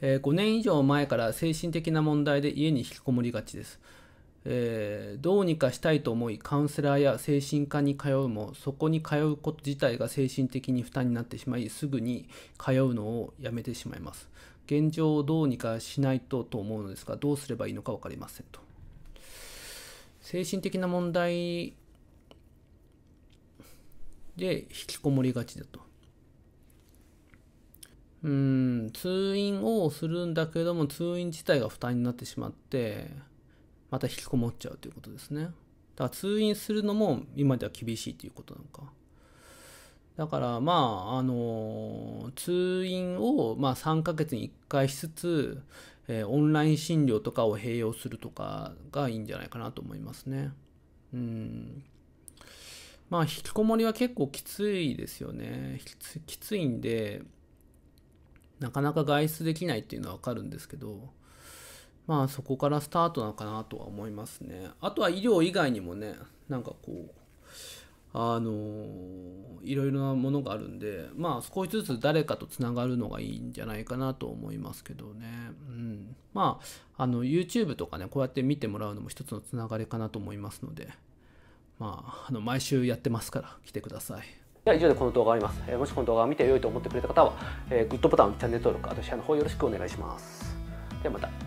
えー、5年以上前から精神的な問題で家に引きこもりがちです、えー、どうにかしたいと思いカウンセラーや精神科に通うもそこに通うこと自体が精神的に負担になってしまいすぐに通うのをやめてしまいます現状をどうにかしないとと思うのですがどうすればいいのか分かりませんと精神的な問題で引きこもりがちだとうーん、通院をするんだけども、通院自体が負担になってしまって、また引きこもっちゃうということですね。だから通院するのも今では厳しいということなのか。だからまあ、あの通院をまあ3ヶ月に1回しつつ、えー、オンライン診療とかを併用するとかがいいんじゃないかなと思いますね。うん。まあ、引きこもりは結構きついですよね。きついんで、なかなか外出できないっていうのはわかるんですけど、まあそこからスタートなのかなとは思いますね。あとは医療以外にもね、なんかこう、あのー、いろいろなものがあるんで、まあ少しずつ誰かとつながるのがいいんじゃないかなと思いますけどね。うん。まあ、あの YouTube とかね、こうやって見てもらうのも一つのつながりかなと思いますので、まあ、あの毎週やってますから来てください。では以上でこの動画を終わります、えー、もしこの動画を見て良いと思ってくれた方は、えー、グッドボタンチャンネル登録あとシェアの方よろしくお願いしますではまた